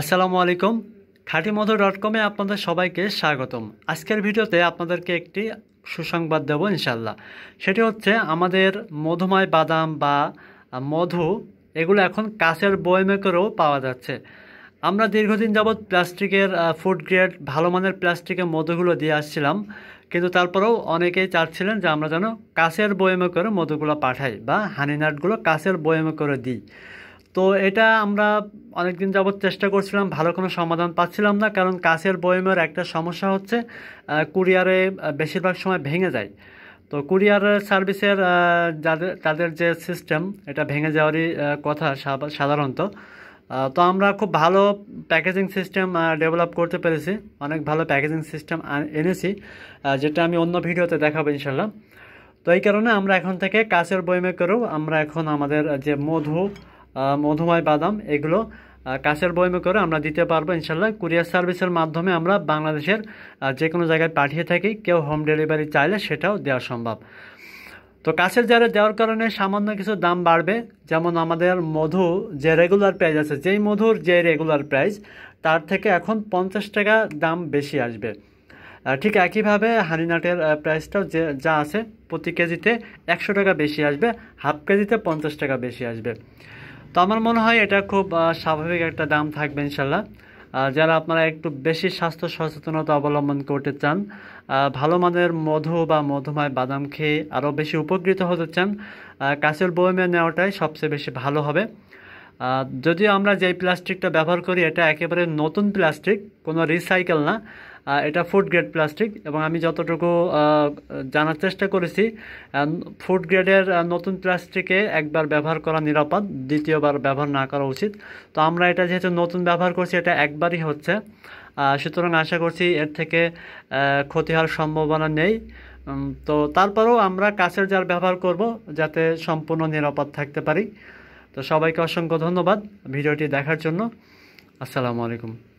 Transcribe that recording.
আসসালামু আলাইকুম খাঁটি মধু ডট কমে আপনাদের সবাইকে স্বাগতম আজকের ভিডিওতে আপনাদেরকে একটি সুসংবাদ দেব ইনশাল্লাহ সেটি হচ্ছে আমাদের মধুময় বাদাম বা মধু এগুলো এখন কাঁচের বয়মে করেও পাওয়া যাচ্ছে আমরা দীর্ঘদিন যাবৎ প্লাস্টিকের ফুড গ্রেড ভালো মানের প্লাস্টিকের মধুগুলো দিয়ে আসছিলাম কিন্তু তারপরেও অনেকেই চাচ্ছিলেন যে আমরা যেন কাঁচের বয়মে করে মধুগুলো পাঠাই বা হানিনাটগুলো কাঁচের বয়মে করে দিই তো এটা আমরা অনেকদিন যাবৎ চেষ্টা করছিলাম ভালো কোনো সমাধান পাচ্ছিলাম না কারণ কাছের বয়মের একটা সমস্যা হচ্ছে কুরিয়ারে বেশিরভাগ সময় ভেঙে যায় তো কুরিয়ার সার্ভিসের যাদের তাদের যে সিস্টেম এটা ভেঙে যাওয়ারই কথা সাধারণত তো আমরা খুব ভালো প্যাকেজিং সিস্টেম ডেভেলপ করতে পেরেছি অনেক ভালো প্যাকেজিং সিস্টেম এনেছি যেটা আমি অন্য ভিডিওতে দেখাবো ইনশাল্লাহ তো এই কারণে আমরা এখন থেকে কাছের বইমে করেও আমরা এখন আমাদের যে মধু মধুময় বাদাম এগুলো কাছের বয়মে করে আমরা দিতে পারবো ইনশাল্লাহ কুরিয়ার সার্ভিসের মাধ্যমে আমরা বাংলাদেশের যে কোনো জায়গায় পাঠিয়ে থাকি কেউ হোম ডেলিভারি চাইলে সেটাও দেওয়া সম্ভব তো কাছের জারে দেওয়ার কারণে সামান্য কিছু দাম বাড়বে যেমন আমাদের মধু যে রেগুলার প্রাইস আছে যেই মধুর যে রেগুলার প্রাইস তার থেকে এখন পঞ্চাশ টাকা দাম বেশি আসবে ঠিক একইভাবে হানিনাটের প্রাইসটাও যে যা আছে প্রতি কেজিতে একশো টাকা বেশি আসবে হাফ কেজিতে পঞ্চাশ টাকা বেশি আসবে তো আমার মনে হয় এটা খুব স্বাভাবিক একটা দাম থাকবে ইনশাল্লাহ যারা আপনারা একটু বেশি স্বাস্থ্য সচেতনতা অবলম্বন করতে চান ভালো মানের মধু বা মধুময় বাদাম খেয়ে আরও বেশি উপকৃত হতে চান কাঁচের বয়মে নেওয়াটাই সবচেয়ে বেশি ভালো হবে যদিও আমরা যে প্লাস্টিকটা ব্যবহার করি এটা একেবারে নতুন প্লাস্টিক কোনো রিসাইকেল না এটা ফুড গ্রেড প্লাস্টিক এবং আমি যতটুকু জানার চেষ্টা করেছি ফুড গ্রেডের নতুন প্লাস্টিকে একবার ব্যবহার করা নিরাপদ দ্বিতীয়বার ব্যবহার না করা উচিত তো আমরা এটা যেহেতু নতুন ব্যবহার করছি এটা একবারই হচ্ছে সুতরাং আশা করছি এর থেকে ক্ষতি হওয়ার সম্ভাবনা নেই তো তারপরেও আমরা কাছের জার ব্যবহার করব যাতে সম্পূর্ণ নিরাপদ থাকতে পারি তো সবাইকে অসংখ্য ধন্যবাদ ভিডিওটি দেখার জন্য আসসালামু আলাইকুম